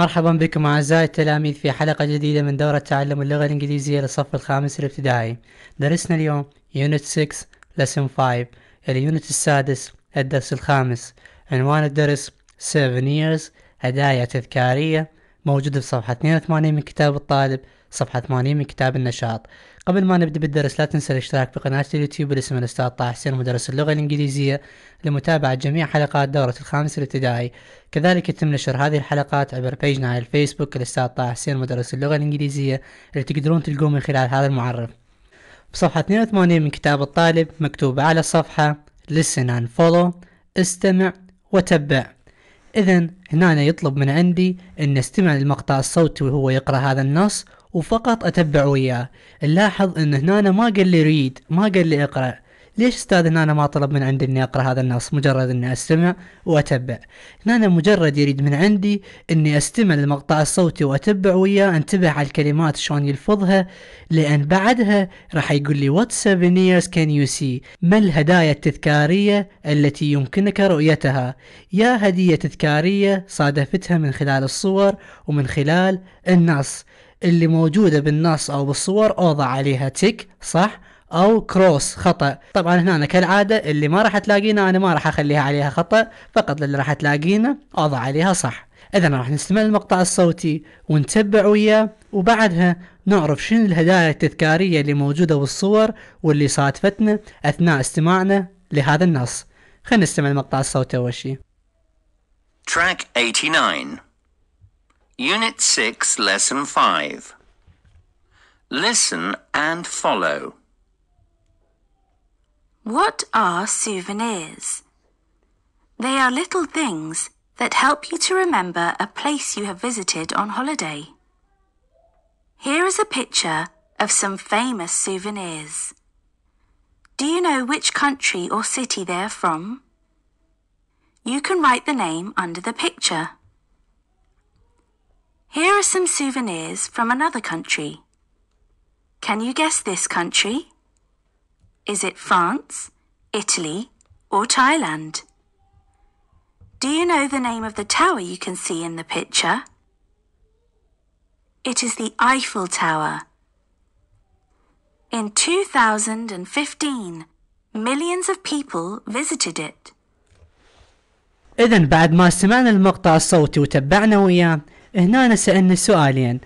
مرحبا بكم أعزائي التلاميذ في حلقة جديدة من دورة تعلم اللغة الإنجليزية للصف الخامس الابتدائي درسنا اليوم يونت 6 لسن 5 اليونت السادس الدرس الخامس عنوان الدرس 7 years هدايا تذكارية موجودة في صفحة 82 من كتاب الطالب صفحة 80 من كتاب النشاط قبل ما نبدأ بالدرس لا تنسى الاشتراك في قناة اليوتيوب باسم الأستاذ طه حسين مدرس اللغة الإنجليزية لمتابعة جميع حلقات دورة الخامس الابتدائي كذلك يتم نشر هذه الحلقات عبر بيجنا على الفيسبوك الأستاذ طه حسين مدرس اللغة الإنجليزية اللي تقدرون تلقوه من خلال هذا المعرف بصفحة 82 من كتاب الطالب مكتوب على الصفحة listen and follow استمع وتبع إذا هنا أنا يطلب من عندي أن استمع للمقطع الصوتي وهو يقرأ هذا النص وفقط أتبع وياه نلاحظ أن هنا أنا ما قال لي ريد ما قال لي اقرأ ليش استاذ هنا ما طلب من عندي اني اقرا هذا النص مجرد اني استمع واتبع هنا مجرد يريد من عندي اني استمع للمقطع الصوتي واتبع وياه انتبه على الكلمات شلون يلفظها لان بعدها راح يقول لي وات souvenirs كان يو سي ما الهدايا التذكارية التي يمكنك رؤيتها يا هدية تذكارية صادفتها من خلال الصور ومن خلال النص اللي موجودة بالنص أو بالصور أوضع عليها تك صح او كروس خطا طبعا هنا كالعاده اللي ما راح تلاقينا انا ما راح اخليها عليها خطا فقط اللي راح تلاقينا اضع عليها صح اذا راح نستمع المقطع الصوتي ونتبع وياه وبعدها نعرف شنو الهدايا التذكاريه اللي موجوده والصور واللي صادفتنا اثناء استماعنا لهذا النص خلينا نستمع المقطع الصوتي اول شيء Track 89 Unit 6 Lesson 5 Listen and follow What are souvenirs? They are little things that help you to remember a place you have visited on holiday. Here is a picture of some famous souvenirs. Do you know which country or city they are from? You can write the name under the picture. Here are some souvenirs from another country. Can you guess this country? Is it France, Italy, or Thailand? Do you know the name of the tower you can see in the picture? It is the Eiffel Tower. In 2015, millions of people visited it. إذا بعد ما سمعنا المقطع الصوتي وتبعنا وياه، هنا سألنا سؤالين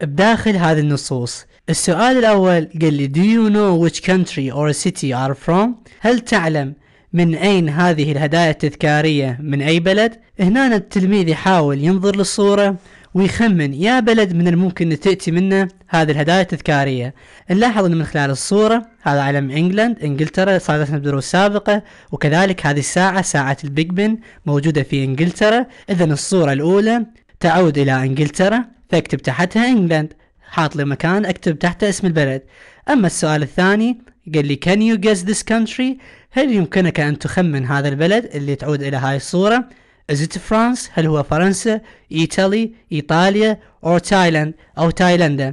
بداخل هذه النصوص. السؤال الأول قال لي do you know which country or city are from هل تعلم من أين هذه الهدايا التذكارية من أي بلد هنا التلميذ يحاول ينظر للصورة ويخمن يا بلد من الممكن تأتي منه هذه الهدايا التذكارية نلاحظ أن من خلال الصورة هذا علم إنجلند إنجلترا صادتنا بدروس سابقة وكذلك هذه الساعة ساعة البيج بن موجودة في إنجلترا إذا الصورة الأولى تعود إلى إنجلترا فاكتب تحتها إنجلند حاط لي مكان اكتب تحته اسم البلد اما السؤال الثاني قال لي can you guess this country هل يمكنك ان تخمن هذا البلد اللي تعود الى هاي الصورة is it France هل هو فرنسا ايطالي ايطاليا or تايلاند او تايلندا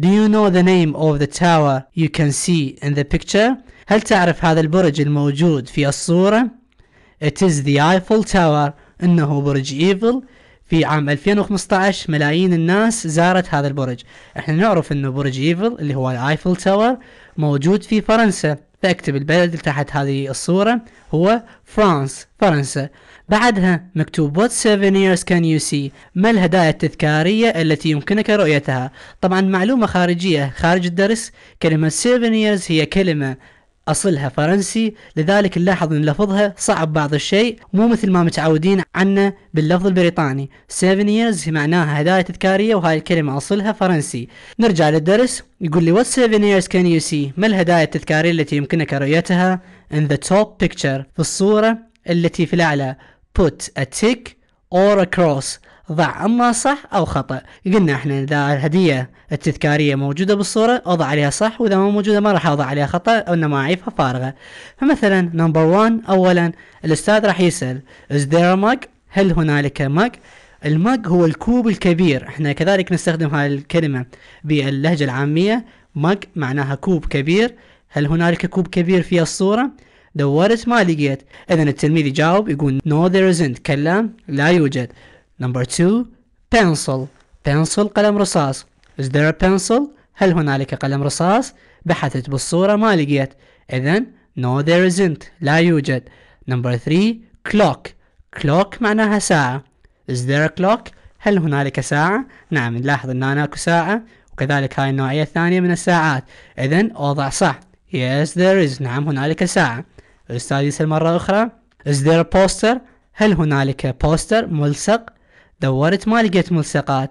Do you know the name of the tower you can see in the picture? هل تعرف هذا البرج الموجود في الصورة؟ It is the Eiffel Tower. إنه برج إيفل. في عام 2015 ملايين الناس زارت هذا البرج احنا نعرف انه برج ايفل اللي هو الايفل تاور موجود في فرنسا فاكتب البلد اللي تحت هذه الصورة هو فرانس فرنسا بعدها مكتوب What years can you see ما الهدايا التذكارية التي يمكنك رؤيتها طبعا معلومة خارجية خارج الدرس كلمة years هي كلمة أصلها فرنسي لذلك نلاحظ أن لفظها صعب بعض الشيء مو مثل ما متعودين عنه باللفظ البريطاني 7 years معناها هدايا تذكارية وهاي الكلمة أصلها فرنسي نرجع للدرس يقول لي what 7 years can you see ما الهدايا التذكارية التي يمكنك رؤيتها in the top picture في الصورة التي في الأعلى put a tick or a cross ضع اما صح او خطا قلنا احنا اذا الهديه التذكاريه موجوده بالصوره اضع عليها صح واذا ما موجوده ما راح اضع عليها خطا او انما اعيفها فارغه فمثلا نمبر 1 اولا الاستاذ راح يسال is there a هل هنالك مج المج هو الكوب الكبير احنا كذلك نستخدم هاي الكلمه باللهجه العاميه ماج معناها كوب كبير هل هنالك كوب كبير في الصوره دورت ما لقيت اذا التلميذ يجاوب يقول نو ذير ازنت كلام لا يوجد نمبر 2 بنسل بنسل قلم رصاص Is there a pencil؟ هل هنالك قلم رصاص؟ بحثت بالصورة ما لقيت إذا no there isn't لا يوجد Number three clock clock معناها ساعة Is there a clock؟ هل هنالك ساعة؟ نعم نلاحظ أن هناك ساعة وكذلك هاي النوعية الثانية من الساعات إذا وضع صح Yes there is نعم هنالك ساعة يسأل مرة أخرى Is there a poster؟ هل هنالك بوستر ملصق؟ دورت ما لقيت ملصقات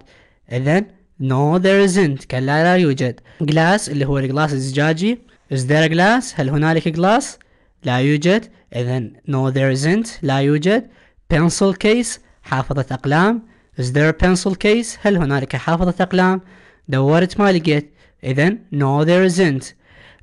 إذا No there isn't كلا لا يوجد glass اللي هو الجلاس الزجاجي is there a glass هل هنالك جلاس لا يوجد إذا no there isn't لا يوجد pencil case حافظة أقلام is there a pencil case هل هنالك حافظة أقلام دورت ما لقيت إذا no there isn't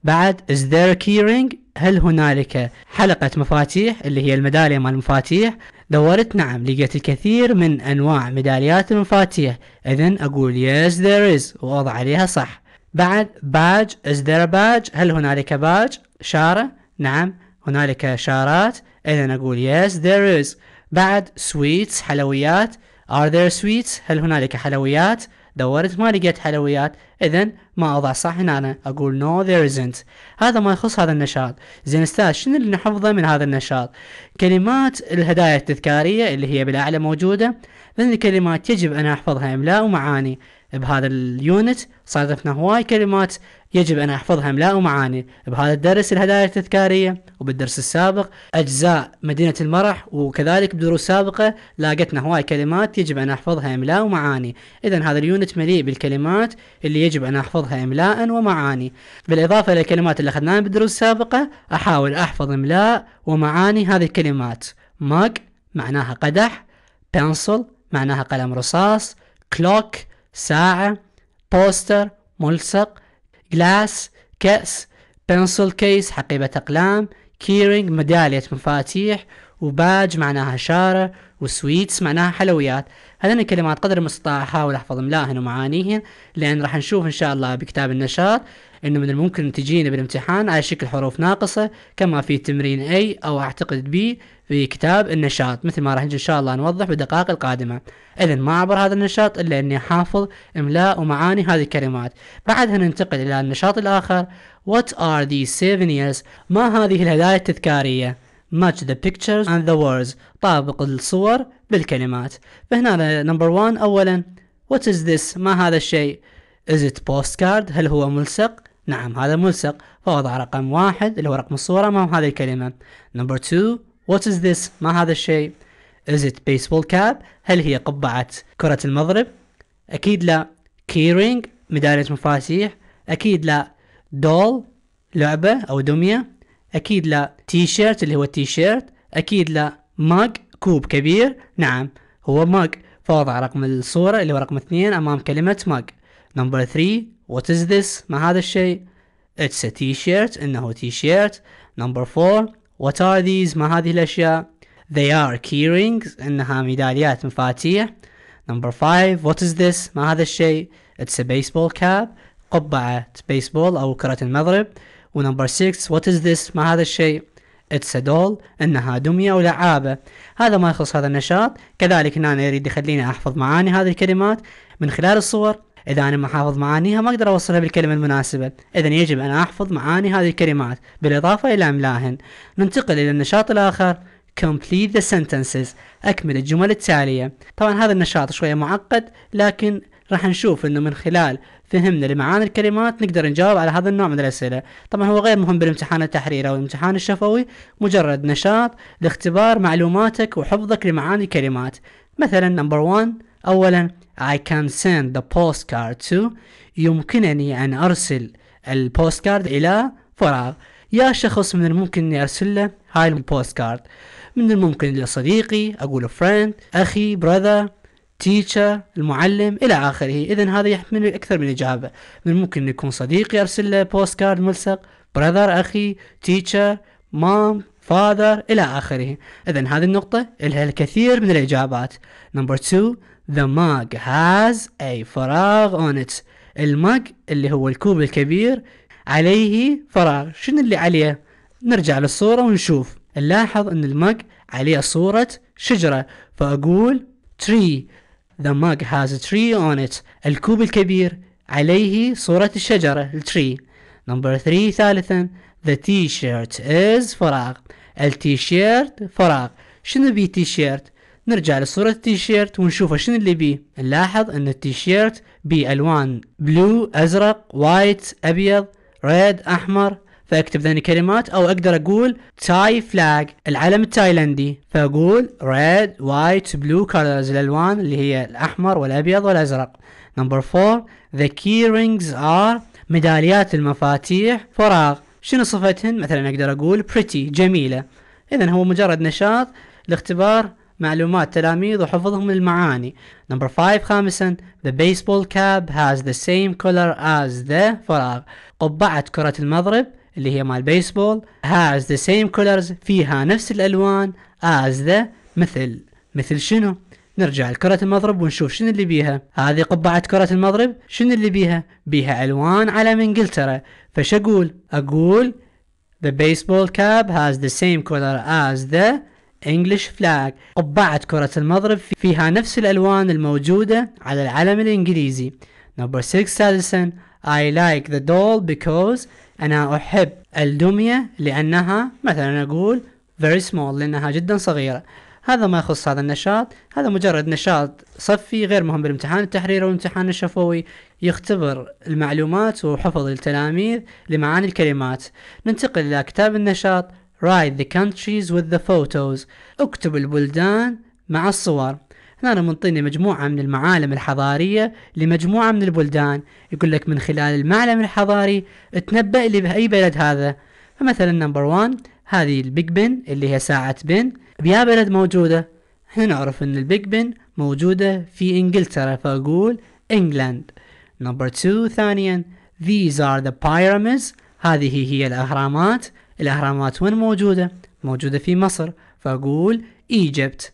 بعد is there a key ring هل هنالك حلقة مفاتيح اللي هي المدالية مال المفاتيح دورت نعم لقيت الكثير من أنواع ميداليات المفاتيح إذن أقول yes there is وأضع عليها صح بعد باج is there a badge هل هنالك باج شارة نعم هنالك شارات اذن أقول yes there is بعد sweets حلويات are there sweets هل هنالك حلويات دورت ما لقيت حلويات اذا ما اضع صح هنا أنا اقول no there isn't هذا ما يخص هذا النشاط زين استاذ شنو اللي نحفظه من هذا النشاط كلمات الهدايا التذكارية اللي هي بالاعلى موجودة ذن الكلمات يجب ان احفظها املاء ومعاني بهذا اليونت صادفنا هواي كلمات يجب أن أحفظها أملاء ومعاني بهذا الدرس الهدايا التذكارية وبالدرس السابق أجزاء مدينة المرح وكذلك بدروس سابقة لاقتنا هواي كلمات يجب أن أحفظها أملاء ومعاني إذا هذا اليونت مليء بالكلمات اللي يجب أن أحفظها إملاء ومعاني بالإضافة إلى الكلمات اللي أخذناها بالدروس السابقة أحاول أحفظ إملاء ومعاني هذه الكلمات ماج معناها قدح بنسل معناها قلم رصاص كلوك ساعة بوستر ملصق جلاس كأس بنسل كيس حقيبة أقلام كيرينج ميدالية مفاتيح وباج معناها شارة وسويتس معناها حلويات هذين الكلمات قدر المستطاع احاول احفظ املائهن ومعانيهن لان راح نشوف ان شاء الله بكتاب النشاط انه من الممكن تجينا بالامتحان على شكل حروف ناقصه كما في تمرين اي او اعتقد بي في كتاب النشاط مثل ما راح نجي ان شاء الله نوضح بالدقائق القادمه اذا ما عبر هذا النشاط الا اني حافظ املاء ومعاني هذه الكلمات بعدها ننتقل الى النشاط الاخر What are these seven years ما هذه الهدايا التذكاريه match the pictures and the words طابق الصور بالكلمات فهنا نمبر 1 اولا what از ذس ما هذا الشيء is it postcard هل هو ملصق نعم هذا ملصق فوضع رقم واحد اللي هو رقم الصورة أمام هذه الكلمة نمبر 2 what is this ما هذا الشيء is it baseball cap هل هي قبعة كرة المضرب أكيد لا keyring ميدالية مفاتيح أكيد لا doll لعبة أو دمية اكيد لا تي شيرت اللي هو تي شيرت اكيد لا ماج كوب كبير نعم هو ماج فوضع رقم الصورة اللي هو رقم اثنين امام كلمة ماج نمبر 3 وات از ذس ما هذا الشيء اتس تي شيرت انه تي شيرت نمبر 4 وات ار ذيز ما هذه الاشياء they are key rings انها ميداليات مفاتيح نمبر 5 what is this ما هذا الشيء it's a baseball cap قبعة بيسبول او كرة المضرب ونمبر 6 وات از ذس ما هذا الشيء اتس دول انها دميه ولعابه هذا ما يخص هذا النشاط كذلك هنا يريد يخليني احفظ معاني هذه الكلمات من خلال الصور اذا انا ما حافظ معانيها ما اقدر اوصلها بالكلمه المناسبه اذا يجب ان احفظ معاني هذه الكلمات بالاضافه الى املاهن ننتقل الى النشاط الاخر complete the sentences أكمل الجمل التالية طبعا هذا النشاط شوية معقد لكن راح نشوف أنه من خلال فهمنا لمعاني الكلمات نقدر نجاوب على هذا النوع من الأسئلة طبعا هو غير مهم بالامتحان التحريري أو الامتحان الشفوي مجرد نشاط لاختبار معلوماتك وحفظك لمعاني الكلمات مثلا نمبر 1 أولا I can send the postcard to يمكنني أن أرسل البوستكارد إلى فراغ يا شخص من الممكن اني ارسل له هاي البوستكارد من الممكن لصديقي اقول فريند اخي براذر تيتشر المعلم الى اخره اذا هذا يحمل اكثر من اجابه من ممكن يكون صديقي ارسل له بوست كارد ملصق براذر اخي تيتشر مام فاذر الى اخره اذا هذه النقطه لها الكثير من الاجابات نمبر 2 the mug has a فراغ on it المج اللي هو الكوب الكبير عليه فراغ شنو اللي عليه نرجع للصورة ونشوف نلاحظ ان المج عليه صورة شجرة فاقول tree The mug has a tree on it. الكوب الكبير عليه صورة الشجرة التري. Number 3 ثالثا The t-shirt is فراغ. التيشيرت فراغ. شنو بي تيشيرت؟ نرجع لصورة التيشيرت ونشوف شنو اللي بيه نلاحظ ان التيشيرت بألوان بلو ازرق وايت ابيض ريد احمر فاكتب ثاني كلمات او اقدر اقول تاي فلاج العلم التايلندي فاقول ريد وايت بلو كولرز الالوان اللي هي الاحمر والابيض والازرق نمبر 4 ذا كي رينجز ار ميداليات المفاتيح فراغ شنو صفتهن مثلا اقدر اقول pretty جميله اذا هو مجرد نشاط لاختبار معلومات تلاميذ وحفظهم للمعاني. نمبر 5 خامسا The baseball cap has the same color as the فراغ. قبعة كرة المضرب اللي هي مال بيسبول has the same colors فيها نفس الألوان as the مثل مثل شنو؟ نرجع لكرة المضرب ونشوف شنو اللي بيها هذه قبعة كرة المضرب شنو اللي بيها بيها ألوان علم إنجلترا فش أقول أقول The baseball cap has the same color as the English flag قبعة كرة المضرب فيها نفس الألوان الموجودة على العلم الإنجليزي Number six سادسا I like the doll because أنا أحب الدمية لأنها مثلا أقول very small لأنها جدا صغيرة هذا ما يخص هذا النشاط هذا مجرد نشاط صفي غير مهم بالامتحان التحريري والامتحان الشفوي يختبر المعلومات وحفظ التلاميذ لمعاني الكلمات ننتقل إلى كتاب النشاط Write the countries with the photos اكتب البلدان مع الصور هنا منطيني مجموعة من المعالم الحضارية لمجموعة من البلدان يقول لك من خلال المعلم الحضاري تنبأ لي بأي بلد هذا فمثلا نمبر 1 هذه البيج بن اللي هي ساعة بن بيا بلد موجودة احنا نعرف ان البيج بن موجودة في انجلترا فاقول انجلاند نمبر 2 ثانيا these are the pyramids هذه هي الاهرامات الاهرامات وين موجودة موجودة في مصر فاقول ايجبت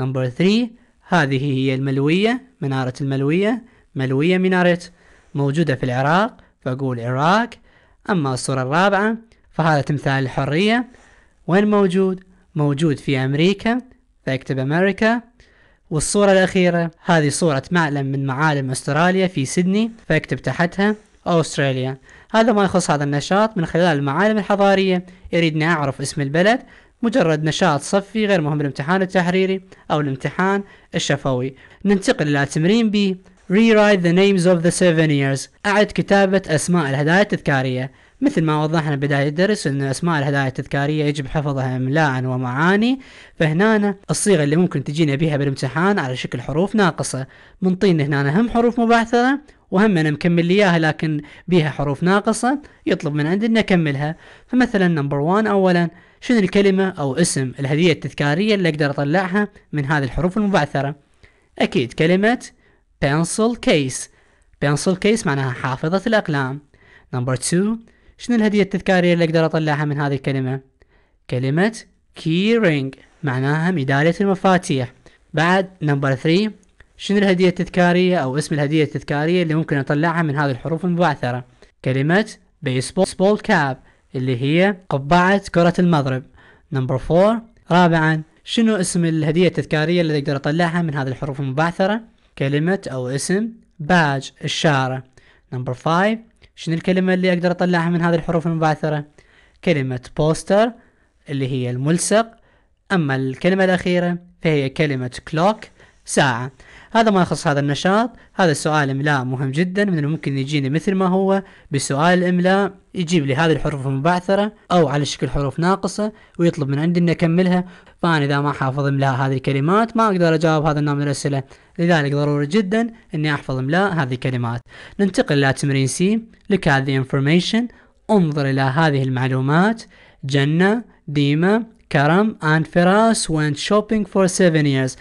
نمبر 3 هذه هي الملوية منارة الملوية ملوية منارة موجودة في العراق فأقول عراق أما الصورة الرابعة فهذا تمثال الحرية وين موجود؟ موجود في أمريكا فأكتب أمريكا والصورة الأخيرة هذه صورة معلم من معالم أستراليا في سيدني فأكتب تحتها أستراليا هذا ما يخص هذا النشاط من خلال المعالم الحضارية يريدني أعرف اسم البلد مجرد نشاط صفي غير مهم الامتحان التحريري أو الامتحان الشفوي ننتقل إلى تمرين بي Rewrite the names of the souvenirs أعد كتابة أسماء الهدايا التذكارية مثل ما وضحنا بداية الدرس أن أسماء الهدايا التذكارية يجب حفظها إملاء ومعاني فهنا الصيغة اللي ممكن تجينا بها بالامتحان على شكل حروف ناقصة منطين هنا هم حروف مبعثرة وهم أنا مكمل إياها لكن بها حروف ناقصة يطلب من عندنا نكملها فمثلا نمبر 1 أولا شنو الكلمة أو اسم الهدية التذكارية اللي أقدر أطلعها من هذه الحروف المبعثرة أكيد كلمة pencil case pencil case معناها حافظة الأقلام نمبر 2 شنو الهدية التذكارية اللي أقدر أطلعها من هذه الكلمة كلمة key ring معناها ميدالية المفاتيح بعد نمبر 3 شنو الهدية التذكارية أو اسم الهدية التذكارية اللي ممكن أطلعها من هذه الحروف المبعثرة كلمة baseball cap اللي هي قبعة كرة المضرب نمبر 4 رابعا شنو اسم الهدية التذكارية اللي اقدر اطلعها من هذه الحروف المبعثرة كلمة او اسم باج الشارة نمبر 5 شنو الكلمة اللي اقدر اطلعها من هذه الحروف المبعثرة كلمة بوستر اللي هي الملصق اما الكلمة الاخيرة فهي كلمة كلوك ساعة هذا ما يخص هذا النشاط هذا السؤال إملاء مهم جدا من الممكن يجيني مثل ما هو بسؤال الإملاء يجيب لي هذه الحروف المبعثرة أو على شكل حروف ناقصة ويطلب من عندي إني أكملها فأنا إذا ما حافظ إملاء هذه الكلمات ما أقدر أجاوب هذا النوع من الأسئلة لذلك ضروري جدا إني أحفظ إملاء هذه الكلمات ننتقل إلى تمرين سي لك هذه information انظر إلى هذه المعلومات جنة ديمة كرم and فراس went shopping for seven years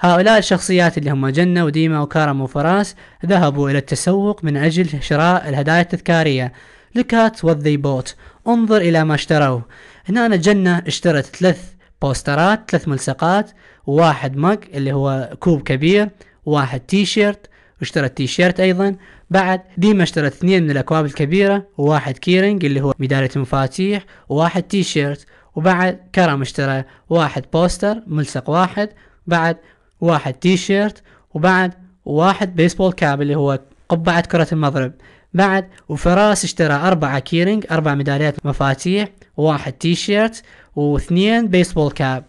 هؤلاء الشخصيات اللي هم جنة وديما وكرم وفراس ذهبوا إلى التسوق من أجل شراء الهدايا التذكارية Look at what they bought انظر إلى ما اشتروه هنا أنا جنة اشترت ثلاث بوسترات ثلاث ملصقات وواحد مج اللي هو كوب كبير واحد تي شيرت واشترت تي شيرت ايضا بعد ديما اشترت اثنين من الاكواب الكبيره وواحد كيرنج اللي هو ميداليه مفاتيح وواحد تي شيرت وبعد كرم اشترى واحد بوستر ملصق واحد بعد واحد تي شيرت وبعد واحد بيسبول كاب اللي هو قبعة كرة المضرب بعد وفراس اشترى أربعة كيرينج أربع ميداليات مفاتيح واحد تي شيرت واثنين بيسبول كاب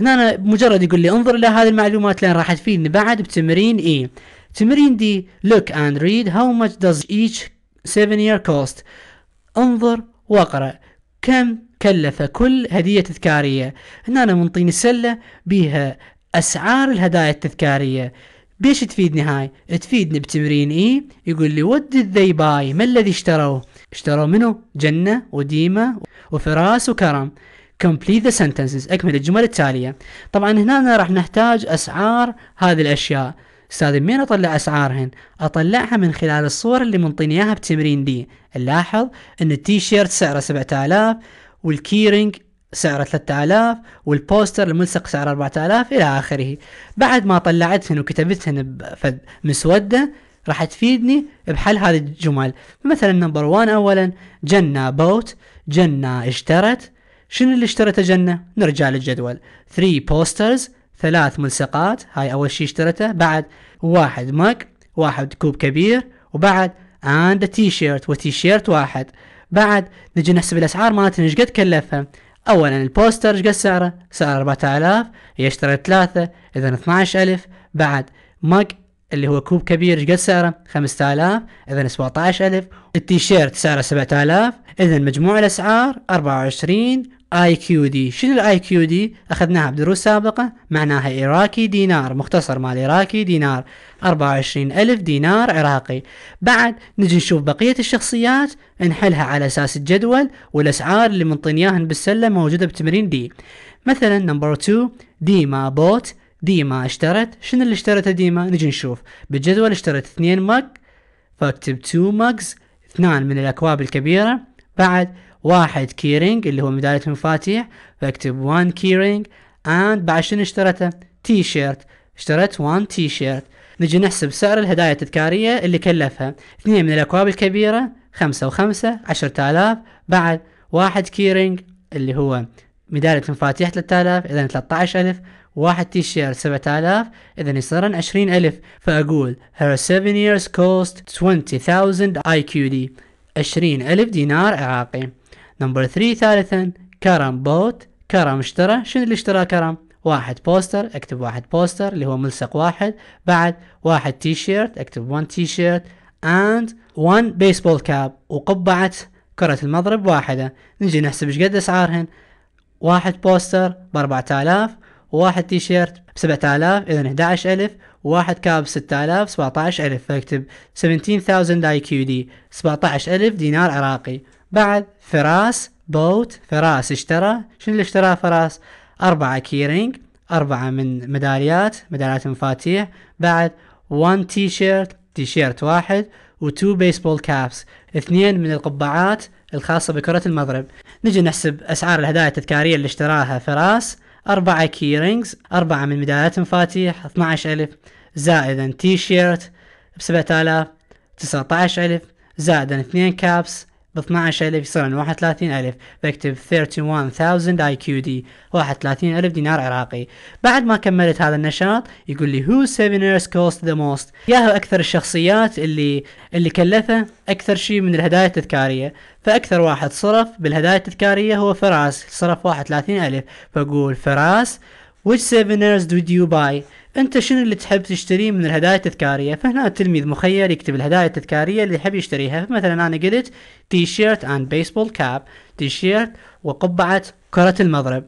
هنا أنا مجرد يقول لي انظر إلى هذه المعلومات لأن راح تفيدني بعد بتمرين إي تمرين دي look and read how much does each 7 year cost انظر واقرأ كم كلف كل هدية تذكارية هنا أنا منطيني سلة بيها اسعار الهدايا التذكاريه بيش تفيدني هاي تفيدني بتمرين اي يقول لي ود ذي باي ما الذي اشتروه اشتروا منه جنة وديمة وفراس وكرم complete the sentences اكمل الجمل التالية طبعا هنا راح نحتاج اسعار هذه الاشياء استاذ منين اطلع اسعارهن اطلعها من خلال الصور اللي منطيني اياها بتمرين دي نلاحظ ان التيشيرت سعره 7000 والكيرينج سعره 3000 والبوستر الملصق سعره 4000 الى اخره بعد ما طلعتهن وكتبتهن بمسوده راح تفيدني بحل هذه الجمل مثلا نمبر 1 اولا جنة بوت جنة اشترت شنو اللي اشترته جنة نرجع للجدول 3 بوسترز ثلاث ملصقات هاي اول شيء اشترته بعد واحد مك واحد كوب كبير وبعد اند تي شيرت وتي شيرت واحد بعد نجي نحسب الاسعار مالتنا ايش قد كلفها اولا البوستر ايش قد سعره؟ سعره 4000 يشتري ثلاثة اذا 12000 بعد مج اللي هو كوب كبير ايش قد سعره؟ 5000 اذا 17000 التيشيرت سعره 7000 اذا مجموع الاسعار 24 اي كيو دي شنو الاي كيو دي اخذناها بدروس سابقه معناها عراقي دينار مختصر مال عراقي دينار 24 ألف دينار عراقي بعد نجي نشوف بقية الشخصيات نحلها على أساس الجدول والأسعار اللي منطينياهن بالسلة موجودة بتمرين دي مثلا نمبر 2 ديما بوت ديما اشترت شنو اللي اشترته ديما نجي نشوف بالجدول اشترت 2 مج فاكتب 2 مجز اثنان من الأكواب الكبيرة بعد واحد كيرينج اللي هو ميدالية مفاتيح فاكتب وان كيرينج اند بعد شنو اشتريته؟ تي شيرت اشتريت وان تي شيرت نجي نحسب سعر الهدايا التذكارية اللي كلفها اثنين من الأكواب الكبيرة خمسة وخمسة عشرة آلاف بعد واحد كيرينج اللي هو ميدالية مفاتيح ثلاثة آلاف إذا ثلاثة عشر ألف واحد تي شيرت سبعة آلاف إذا يصيرن عشرين ألف فأقول her seven years cost 20,000 IQD عشرين ألف دينار عراقي نمبر 3 ثالثا كرم بوت كرم اشترى شنو اللي اشترى كرم واحد بوستر اكتب واحد بوستر اللي هو ملصق واحد بعد واحد تي شيرت اكتب 1 تي شيرت اند 1 بيسبول كاب وقبعة كرة المضرب واحدة نجي نحسب ايش قد اسعارهن واحد بوستر ب 4000 وواحد تي شيرت ب 7000 اذا 11000 واحد كاب 6000 17000 فاكتب 17000 اي كيو دي 17000 دينار عراقي بعد فراس بوت فراس اشترى شنو اللي اشتراه فراس أربعة كيرينج أربعة من ميداليات ميداليات مفاتيح بعد وان تي شيرت تي شيرت واحد وتو بيسبول كابس اثنين من القبعات الخاصة بكرة المضرب نجي نحسب أسعار الهدايا التذكارية اللي اشتراها فراس أربعة كي رينجز أربعة من ميداليات مفاتيح 12000 زائدا تي شيرت ب 7000 19000 زائدا اثنين كابس ب 12000 يصير 31000 بكتب 31000 اي كيو دي 31000 دينار عراقي بعد ما كملت هذا النشاط يقول لي who seminars cost the most ياهو اكثر الشخصيات اللي اللي كلفه اكثر شيء من الهدايا التذكاريه فاكثر واحد صرف بالهدايا التذكاريه هو فراس صرف 31000 فاقول فراس which souvenirs would you buy انت شنو اللي تحب تشتري من الهدايا التذكاريه فهنا التلميذ مخير يكتب الهدايا التذكاريه اللي يحب يشتريها مثلا انا قلت تي شيرت اند بيسبول كاب تي شيرت وقبعه كره المضرب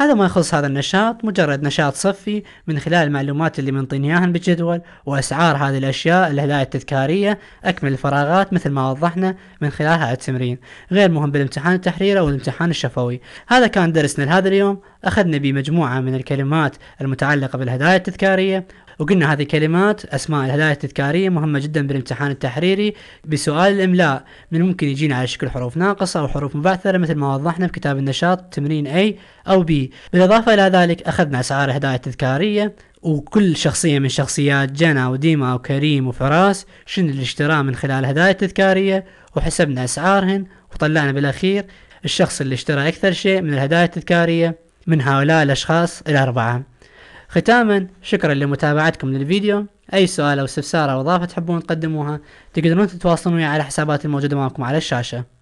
هذا ما يخص هذا النشاط مجرد نشاط صفي من خلال المعلومات اللي منطيني اياها بالجدول واسعار هذه الاشياء الهدايا التذكاريه اكمل الفراغات مثل ما وضحنا من خلالها التمرين غير مهم بالامتحان التحرير او الامتحان الشفوي هذا كان درسنا لهذا اليوم اخذنا بمجموعه من الكلمات المتعلقه بالهدايا التذكاريه وقلنا هذه كلمات اسماء الهدايا التذكاريه مهمه جدا بالامتحان التحريري بسؤال الاملاء من ممكن يجينا على شكل حروف ناقصه او حروف مبعثره مثل ما وضحنا في كتاب النشاط تمرين اي او بي بالاضافه الى ذلك اخذنا اسعار الهدايا التذكاريه وكل شخصية من شخصيات جنى وديما وكريم وفراس شنو اللي من خلال الهدايا التذكارية وحسبنا أسعارهن وطلعنا بالأخير الشخص اللي اشترى أكثر شيء من الهدايا التذكارية من هؤلاء الأشخاص الأربعة ختاما شكرا لمتابعتكم للفيديو اي سؤال او استفسار او اضافه تحبون تقدموها تقدرون تتواصلون معي على حساباتي الموجوده معكم على الشاشه